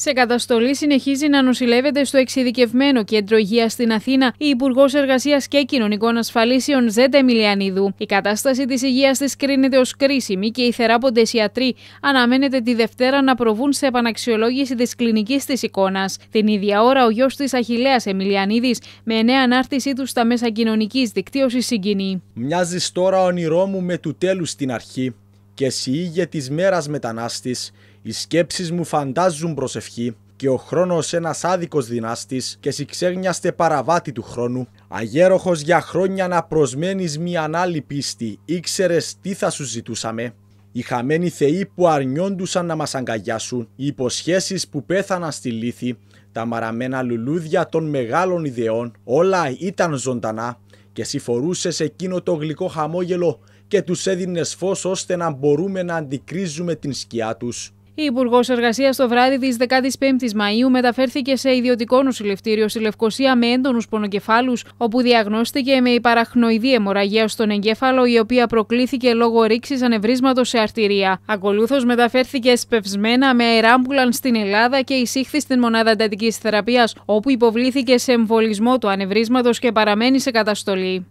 Σε καταστολή συνεχίζει να νοσηλεύεται στο εξειδικευμένο κέντρο υγείας στην Αθήνα η Υπουργός Εργασίας και Κοινωνικών Ασφαλίσεων Ζέτα Εμιλιανίδου. Η κατάσταση της υγείας της κρίνεται ως κρίσιμη και οι θεράποντες ιατροί αναμένεται τη Δευτέρα να προβούν σε επαναξιολόγηση της κλινικής της εικόνας. Την ίδια ώρα, ο γιος της Αχηλέα Εμιλιανίδης με νέα ανάρτησή του στα μέσα κοινωνικής δικτύωσης συγκινεί. Μοιάζεις τώρα όνειρό μου με του τέλους στην αρχή και εσύ ήγε της μέρας μετανάστης, οι σκέψεις μου φαντάζουν προσευχή και ο χρόνος ένας άδικος δυνάστης και ξέγνιαστε παραβάτη του χρόνου. Αγέροχος για χρόνια να προσμένεις μια άλλη πίστη, ήξερες τι θα σου ζητούσαμε. Οι χαμένοι θεοί που αρνιόντουσαν να μας αγκαγιάσουν, οι υποσχέσεις που πέθαναν στη λύθη, τα μαραμένα λουλούδια των μεγάλων ιδεών, όλα ήταν ζωντανά και εσύ φορούσες εκείνο το γλυκό χαμόγελο και τους έδινε φως ώστε να μπορούμε να αντικρίζουμε την σκιά τους. Η Υπουργός Εργασίας το βράδυ της 15η Μαου μεταφέρθηκε σε ιδιωτικό νοσηλευτήριο στη Λευκοσία με έντονους πονοκεφάλους, όπου διαγνώστηκε με υπαραχνοειδή αιμορραγία στον εγκέφαλο, η οποία προκλήθηκε λόγω ρήξης ανεβρίσματος σε αρτηρία. Ακολούθως μεταφέρθηκε σπευσμένα με αεράμπουλαν στην Ελλάδα και εισήχθη στην μονάδα εντατικής θεραπείας, όπου υποβλήθηκε σε εμβολισμό του ανεβρίσματος και παραμένει σε εμβολισμο του ανευρισματο και παραμενει σε καταστολη